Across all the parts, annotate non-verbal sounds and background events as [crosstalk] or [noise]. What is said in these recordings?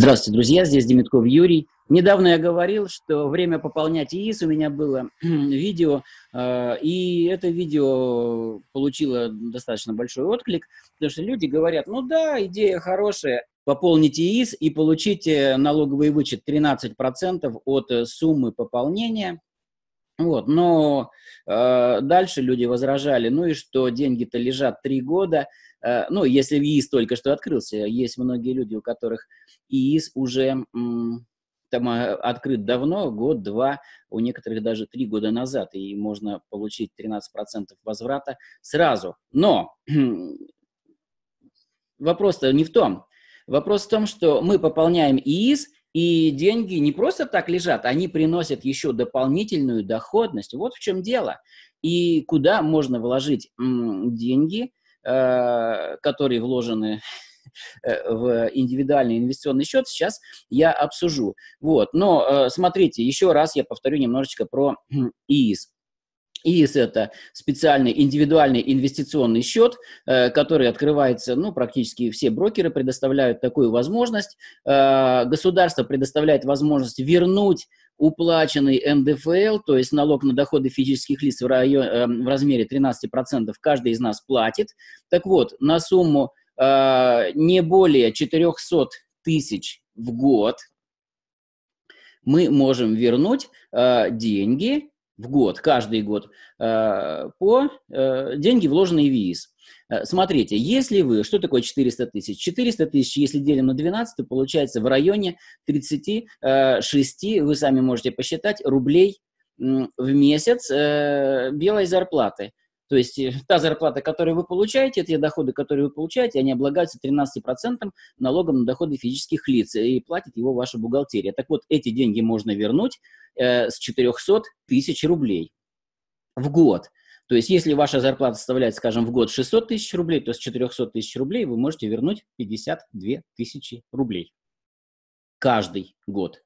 Здравствуйте, друзья, здесь Демитков Юрий. Недавно я говорил, что время пополнять ИИС у меня было [clears throat] видео, э, и это видео получило достаточно большой отклик, потому что люди говорят, ну да, идея хорошая, пополните ИИС и получите налоговый вычет 13% от э, суммы пополнения, вот, но э, дальше люди возражали, ну и что, деньги-то лежат три года, э, ну, если ИИС только что открылся, есть многие люди, у которых ИИС уже м, там э, открыт давно, год-два, у некоторых даже три года назад, и можно получить 13% возврата сразу. Но [clears throat] вопрос-то не в том. Вопрос в том, что мы пополняем ИИС – и деньги не просто так лежат, они приносят еще дополнительную доходность. Вот в чем дело. И куда можно вложить деньги, э, которые вложены э, в индивидуальный инвестиционный счет, сейчас я обсужу. Вот. Но э, смотрите, еще раз я повторю немножечко про ИИС. ИИС – это специальный индивидуальный инвестиционный счет, э, который открывается, ну, практически все брокеры предоставляют такую возможность. Э, государство предоставляет возможность вернуть уплаченный НДФЛ, то есть налог на доходы физических лиц в, район, э, в размере 13% каждый из нас платит. Так вот, на сумму не более 400 тысяч в год мы можем вернуть деньги в год, каждый год, э, по э, деньги, вложенные в ИИС. Э, смотрите, если вы, что такое 400 тысяч? 400 тысяч, если делим на 12, то получается в районе 36, вы сами можете посчитать, рублей в месяц белой зарплаты – то есть э, та зарплата, которую вы получаете, те доходы, которые вы получаете, они облагаются 13% налогом на доходы физических лиц э, и платит его ваша бухгалтерия. Так вот, эти деньги можно вернуть э, с 400 тысяч рублей в год. То есть, если ваша зарплата составляет, скажем, в год 600 тысяч рублей, то с 400 тысяч рублей вы можете вернуть 52 тысячи рублей каждый год.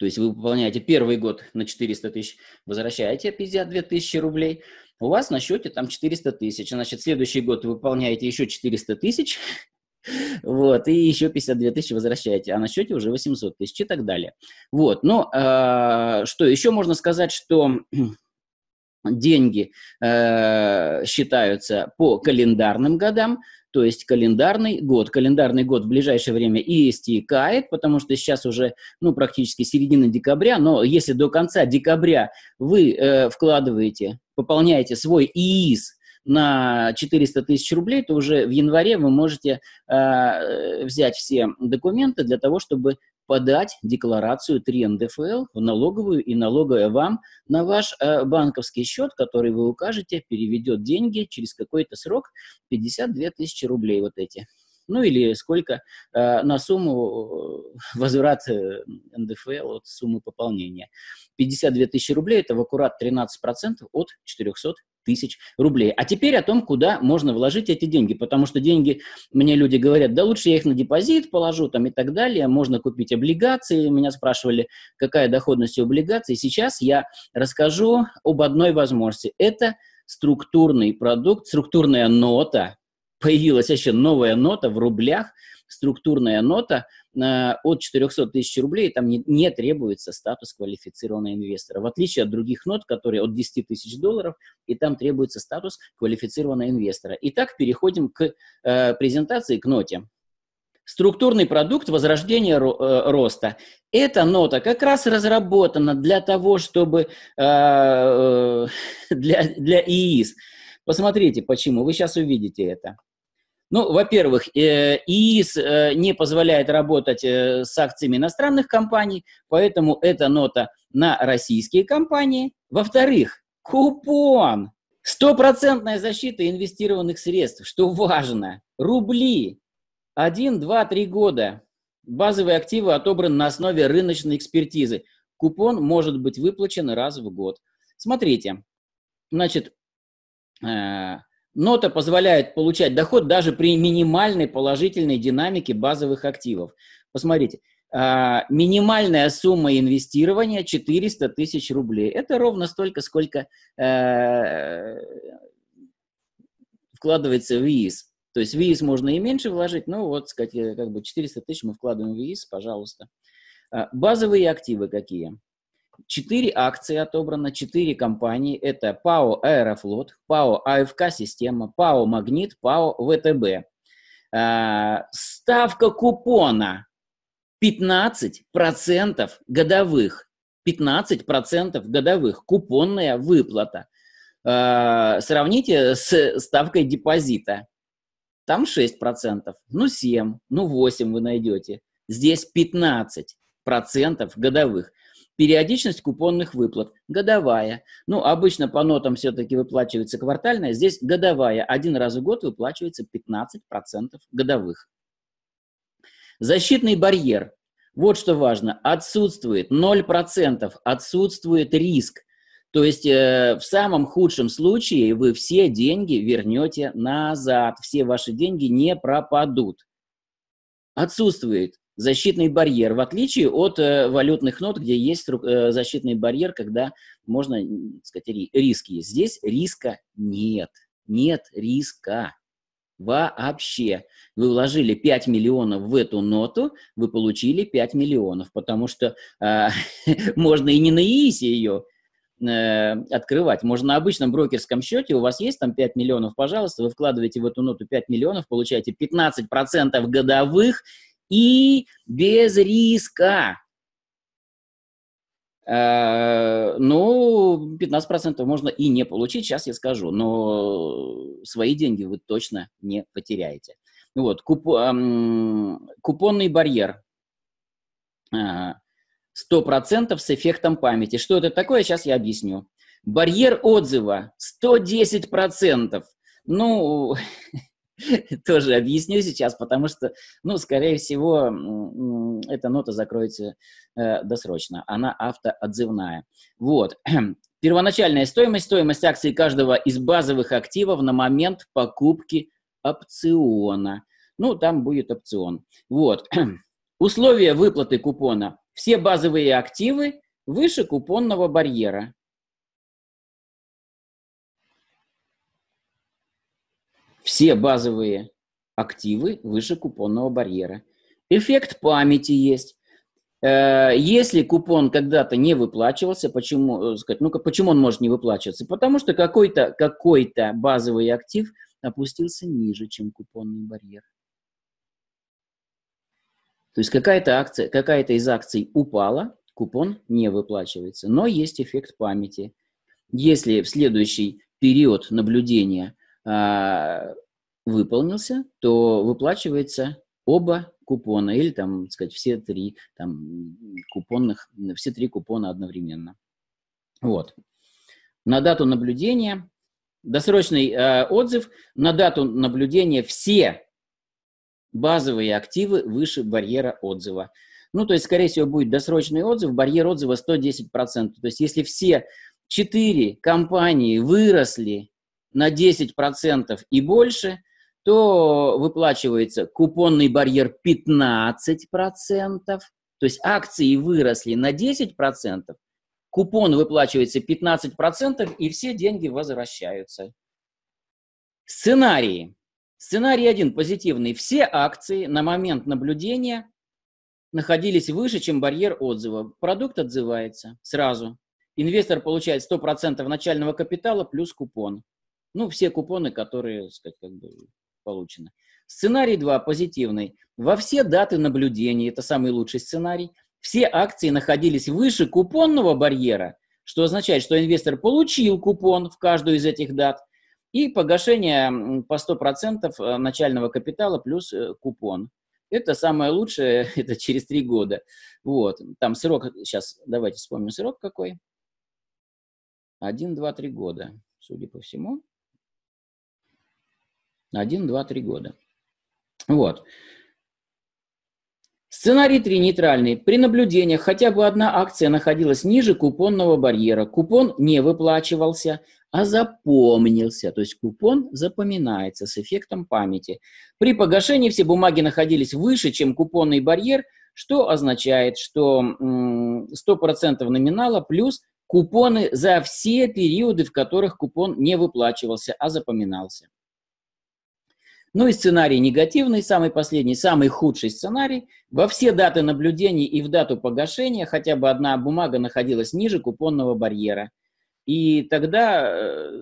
То есть вы выполняете первый год на 400 тысяч, возвращаете 52 тысячи рублей, у вас на счете там 400 тысяч. Значит, следующий год вы выполняете еще 400 тысяч, [laughs] вот, и еще 52 тысячи возвращаете, а на счете уже 800 тысяч и так далее. Вот, но э, что еще можно сказать, что [clears throat] деньги э, считаются по календарным годам, то есть календарный год. Календарный год в ближайшее время и истекает, потому что сейчас уже ну, практически середина декабря, но если до конца декабря вы э, вкладываете, пополняете свой ИИС на 400 тысяч рублей, то уже в январе вы можете а, э, взять все документы для того, чтобы подать декларацию 3 НДФЛ в налоговую, и налоговая вам на ваш э, банковский счет, который вы укажете, переведет деньги через какой-то срок 52 тысячи рублей вот эти ну или сколько э, на сумму э, [laughs] возврат э, НДФЛ от суммы пополнения. 52 тысячи рублей – это в аккурат 13% от 400 тысяч рублей. А теперь о том, куда можно вложить эти деньги, потому что деньги, мне люди говорят, да лучше я их на депозит положу там и так далее, можно купить облигации, меня спрашивали, какая доходность у облигаций. Сейчас я расскажу об одной возможности. Это структурный продукт, структурная нота, появилась вообще новая нота в рублях, структурная нота э, от 400 тысяч рублей, там не, не требуется статус квалифицированного инвестора. В отличие от других нот, которые от 10 тысяч долларов, и там требуется статус квалифицированного инвестора. Итак, переходим к э, презентации, к ноте. Структурный продукт возрождения э, роста. Эта нота как раз разработана для того, чтобы э, э [laughs] для, для ИИС. Посмотрите, почему. Вы сейчас увидите это. Ну, во-первых, э, ИИС э, не позволяет работать э, с акциями иностранных компаний, поэтому эта нота на российские компании. Во-вторых, купон. Стопроцентная защита инвестированных средств, что важно. Рубли. Один, два, три года. Базовые активы отобраны на основе рыночной экспертизы. Купон может быть выплачен раз в год. Смотрите, значит, Нота позволяет получать доход даже при минимальной положительной динамике базовых активов. Посмотрите, а, минимальная сумма инвестирования 400 тысяч рублей. Это ровно столько, сколько э, вкладывается в ИИС. То есть в ИИС можно и меньше вложить, но вот, сказать, э, как бы 400 тысяч мы вкладываем в ИИС, пожалуйста. А, базовые активы какие? Четыре акции отобрано, четыре компании. Это ПАО «Аэрофлот», ПАО «АФК Система», ПАО «Магнит», ПАО «ВТБ». А, ставка купона 15% годовых. 15% годовых купонная выплата. А, сравните с ставкой депозита. Там 6%, ну 7, ну 8 вы найдете. Здесь 15% годовых. Периодичность купонных выплат – годовая. Ну, обычно по нотам все-таки выплачивается квартальная. Здесь годовая. Один раз в год выплачивается 15% годовых. Защитный барьер. Вот что важно. Отсутствует 0%, отсутствует риск. То есть э, в самом худшем случае вы все деньги вернете назад. Все ваши деньги не пропадут. Отсутствует защитный барьер, в отличие от э, валютных нот, где есть э, защитный барьер, когда можно, так сказать, риски есть. Здесь риска нет. Нет риска вообще. Вы вложили 5 миллионов в эту ноту, вы получили 5 миллионов, потому что э, [laughs] можно и не на ИИСе ее э, открывать. Можно на обычном брокерском счете, у вас есть там 5 миллионов, пожалуйста, вы вкладываете в эту ноту 5 миллионов, получаете 15% годовых и без риска. Э, ну, 15% можно и не получить, сейчас я скажу, но свои деньги вы точно не потеряете. Вот, куп, купонный барьер. 100% э, с эффектом памяти. Что это такое, сейчас я объясню. Барьер отзыва 110%. Ну, [laughs] [laughs] тоже объясню сейчас, потому что, ну, скорее всего, эта нота закроется э, досрочно. Она автоотзывная. Вот. [clears throat] Первоначальная стоимость, стоимость акции каждого из базовых активов на момент покупки опциона. Ну, там будет опцион. Вот. [clears throat] Условия выплаты купона. Все базовые активы выше купонного барьера. все базовые активы выше купонного барьера. Эффект памяти есть. Э, если купон когда-то не выплачивался, почему, э, сказать, ну почему он может не выплачиваться? Потому что какой-то какой базовый актив опустился ниже, чем купонный барьер. То есть какая-то акция, какая-то из акций упала, купон не выплачивается. Но есть эффект памяти. Если в следующий период наблюдения а, выполнился, то выплачивается оба купона или там, так сказать, все три там купонных, все три купона одновременно. Вот. На дату наблюдения, досрочный э, отзыв, на дату наблюдения все базовые активы выше барьера отзыва. Ну, то есть, скорее всего, будет досрочный отзыв, барьер отзыва 110%. То есть, если все четыре компании выросли на 10% и больше, то выплачивается купонный барьер 15%, то есть акции выросли на 10%, купон выплачивается 15% и все деньги возвращаются. Сценарии. Сценарий один позитивный. Все акции на момент наблюдения находились выше, чем барьер отзыва. Продукт отзывается сразу. Инвестор получает 100% начального капитала плюс купон. Ну, все купоны, которые, так сказать, как бы получены. Сценарий 2, позитивный. Во все даты наблюдений, это самый лучший сценарий, все акции находились выше купонного барьера, что означает, что инвестор получил купон в каждую из этих дат, и погашение по 100% э, начального капитала плюс э, купон. Это самое лучшее, [laughs] это через три года. Вот, там срок, сейчас давайте вспомним срок какой. Один, два, три года, судя по всему. Один, два, три года. Вот. Сценарий 3 нейтральный. При наблюдениях хотя бы одна акция находилась ниже купонного барьера. Купон не выплачивался, а запомнился. То есть купон запоминается с эффектом памяти. При погашении все бумаги находились выше, чем купонный барьер, что означает, что 100% номинала плюс купоны за все периоды, в которых купон не выплачивался, а запоминался. Ну и сценарий негативный, самый последний, самый худший сценарий. Во все даты наблюдений и в дату погашения хотя бы одна бумага находилась ниже купонного барьера. И тогда э,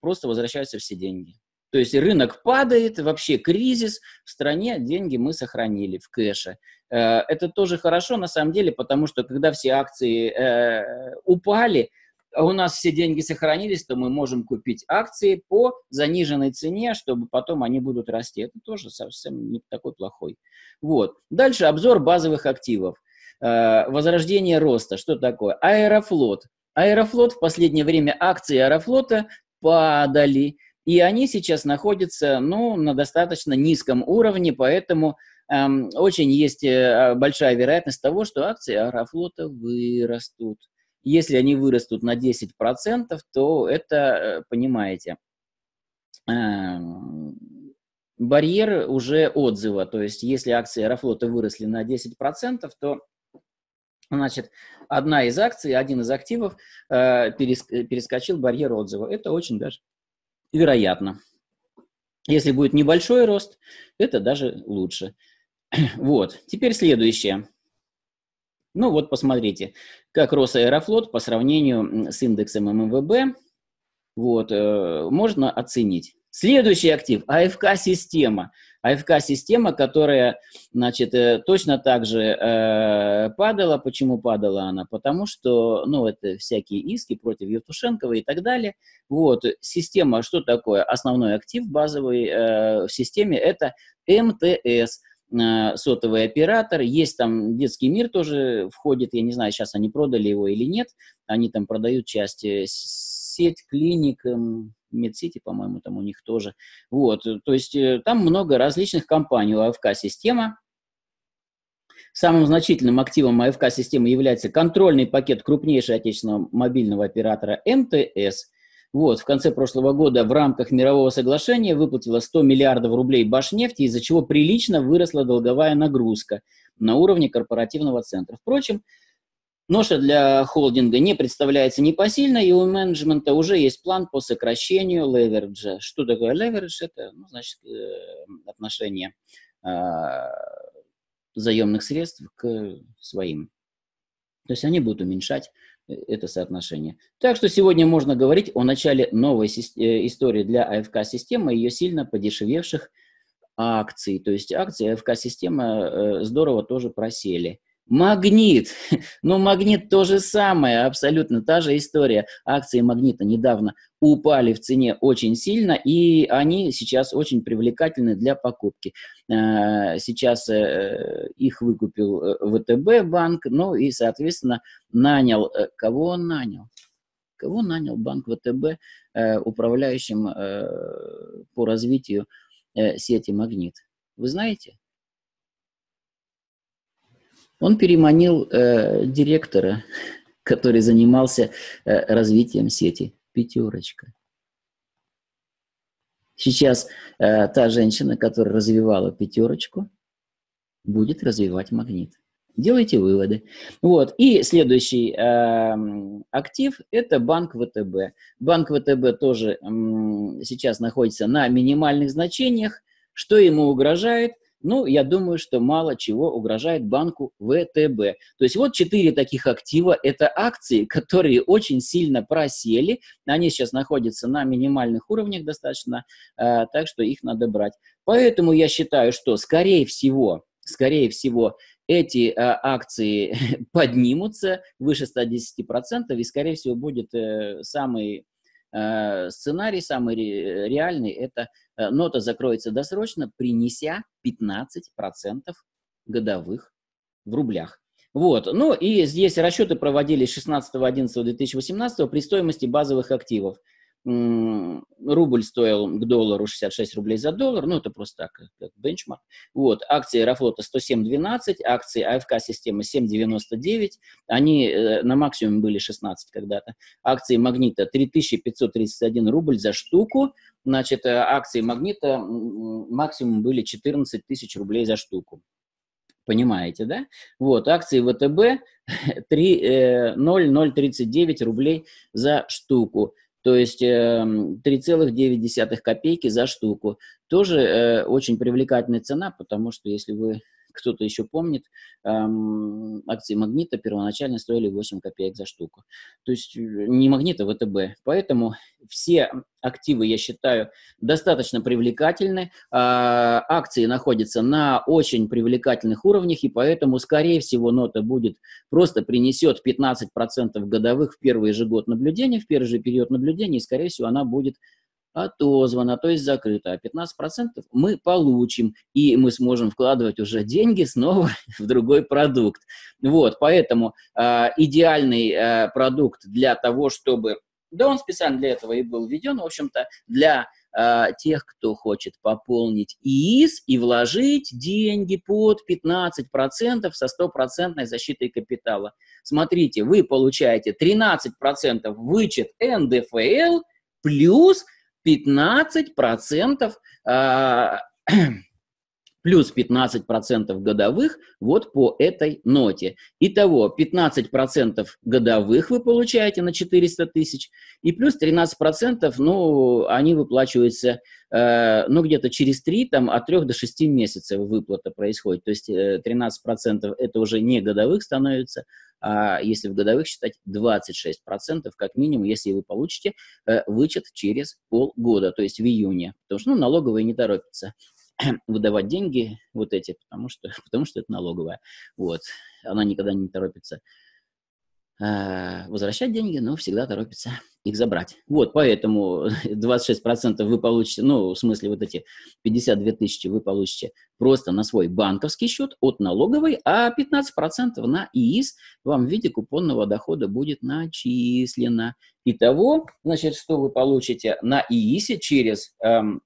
просто возвращаются все деньги. То есть рынок падает, вообще кризис, в стране деньги мы сохранили в кэше. Э, это тоже хорошо на самом деле, потому что когда все акции э, упали – а у нас все деньги сохранились, то мы можем купить акции по заниженной цене, чтобы потом они будут расти. Это тоже совсем не такой плохой. Вот. Дальше обзор базовых активов. Э, возрождение роста. Что такое? Аэрофлот. Аэрофлот, в последнее время акции Аэрофлота падали, и они сейчас находятся ну, на достаточно низком уровне, поэтому эм, очень есть э, большая вероятность того, что акции Аэрофлота вырастут. Если они вырастут на 10%, то это, э, понимаете, эм, барьер уже отзыва. То есть, если акции Аэрофлота выросли на 10%, то Значит, одна из акций, один из активов э, э, перескочил барьер отзыва. Это очень даже вероятно. Если будет небольшой рост, это даже лучше. [clears throat] Вот, теперь следующее. Ну вот посмотрите, как рос Аэрофлот по сравнению с индексом ММВБ, вот, э, можно оценить. Следующий актив – АФК-система. АФК-система, которая, значит, э, точно так же э, падала. Почему падала она? Потому что, ну, это всякие иски против Евтушенкова и так далее. Вот, система, что такое? Основной актив базовый э, в системе – это МТС – Э, сотовый оператор, есть там детский мир тоже входит, я не знаю, сейчас они продали его или нет, они там продают часть э, сеть клиник, эм, медсети, по-моему, там у них тоже. Вот, э, то есть там много различных компаний, у АФК-система, Самым значительным активом АФК-системы является контрольный пакет крупнейшего отечественного мобильного оператора МТС, вот, в конце прошлого года в рамках мирового соглашения выплатила 100 миллиардов рублей Башнефти, из-за чего прилично выросла долговая нагрузка на уровне корпоративного центра. Впрочем, ноша для холдинга не представляется непосильной, и у менеджмента уже есть план по сокращению левериджа. Что такое леверидж? Это, ну, значит, э, отношение э, заемных средств к своим. То есть они будут уменьшать это соотношение. Так что сегодня можно говорить о начале новой э, истории для АФК-системы, и ее сильно подешевевших акций. То есть акции АФК-системы э, здорово тоже просели. Магнит. [laughs] Ну, магнит то же самое, абсолютно та же история. Акции магнита недавно упали в цене очень сильно, и они сейчас очень привлекательны для покупки. А, сейчас э, их выкупил э, ВТБ банк, ну и, соответственно, нанял, э, кого он нанял? Кого нанял банк ВТБ управляющим по развитию сети «Магнит»? Вы знаете? Он переманил э, директора, который занимался э, развитием сети «Пятерочка». Сейчас э, та женщина, которая развивала «Пятерочку», будет развивать «Магнит». Делайте выводы. Вот. И следующий э, актив – это банк ВТБ. Банк ВТБ тоже э, сейчас находится на минимальных значениях. Что ему угрожает – ну, я думаю, что мало чего угрожает банку ВТБ. То есть вот четыре таких актива – это акции, которые очень сильно просели. Они сейчас находятся на минимальных уровнях достаточно, э, так что их надо брать. Поэтому я считаю, что, скорее всего, скорее всего, эти э, акции [laughs] поднимутся выше 110%, и, скорее всего, будет э, самый э, сценарий самый реальный – это Э, нота закроется досрочно, принеся 15% годовых в рублях. Вот. Ну и здесь расчеты проводились 16-11-2018 при стоимости базовых активов рубль стоил к доллару 66 рублей за доллар, ну, это просто так, э, как бенчмарк. Вот, акции Аэрофлота 107.12, акции АФК системы 7.99, они э, на максимуме были 16 когда-то. Акции Магнита 3531 рубль за штуку, значит, э, акции Магнита максимум были 14 тысяч рублей за штуку. Понимаете, да? Вот, акции ВТБ 3, [laughs] э, 0,039 рублей за штуку то есть 3,9 эм, копейки за штуку. Тоже э, очень привлекательная цена, потому что если вы кто-то еще помнит, эм, акции «Магнита» первоначально стоили 8 копеек за штуку. То есть э, не «Магнита», а ВТБ. Поэтому все активы, я считаю, достаточно привлекательны. А, акции находятся на очень привлекательных уровнях, и поэтому, скорее всего, нота будет просто принесет 15% годовых в первый же год наблюдения, в первый же период наблюдения, и, скорее всего, она будет отозвано, то есть закрыто, а 15% мы получим, и мы сможем вкладывать уже деньги снова [laughs] в другой продукт. Вот, поэтому э, идеальный э, продукт для того, чтобы... Да он специально для этого и был введен, в общем-то, для э, тех, кто хочет пополнить ИИС и вложить деньги под 15% со стопроцентной защитой капитала. Смотрите, вы получаете 13% вычет НДФЛ плюс – 15% [clears throat] плюс 15% годовых вот по этой ноте. Итого 15% годовых вы получаете на 400 тысяч, и плюс 13%, ну, они выплачиваются, э, ну, где-то через 3, там, от 3 до 6 месяцев выплата происходит. То есть э, 13% это уже не годовых становится, а если в годовых считать 26%, как минимум, если вы получите э, вычет через полгода, то есть в июне, потому что, ну, налоговые не торопятся. [clears throat] выдавать деньги вот эти, потому что, [laughs] потому что это налоговая. Вот. Она никогда не торопится э, возвращать деньги, но всегда торопится их забрать. Вот, поэтому 26% [laughs] вы получите, ну, в смысле, вот эти 52 тысячи вы получите просто на свой банковский счет от налоговой, а 15% на ИИС вам в виде купонного дохода будет начислено. Итого, значит, что вы получите на ИИСе через эм,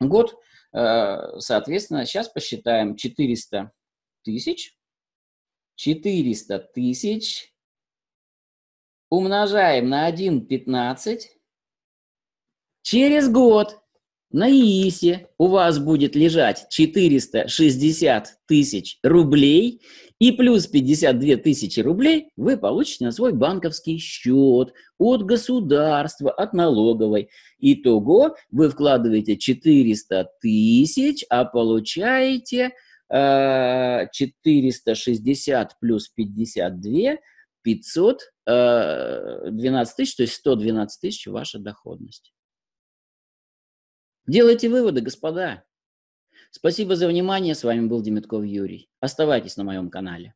год – Э, соответственно, сейчас посчитаем 400 тысяч. 400 тысяч умножаем на 1,15 через год. На ИИСе у вас будет лежать 460 тысяч рублей, и плюс 52 тысячи рублей вы получите на свой банковский счет от государства, от налоговой. Итого вы вкладываете 400 тысяч, а получаете э, 460 плюс 52 512 э, тысяч, то есть 112 тысяч ваша доходность. Делайте выводы, господа. Спасибо за внимание. С вами был Демятков Юрий. Оставайтесь на моем канале.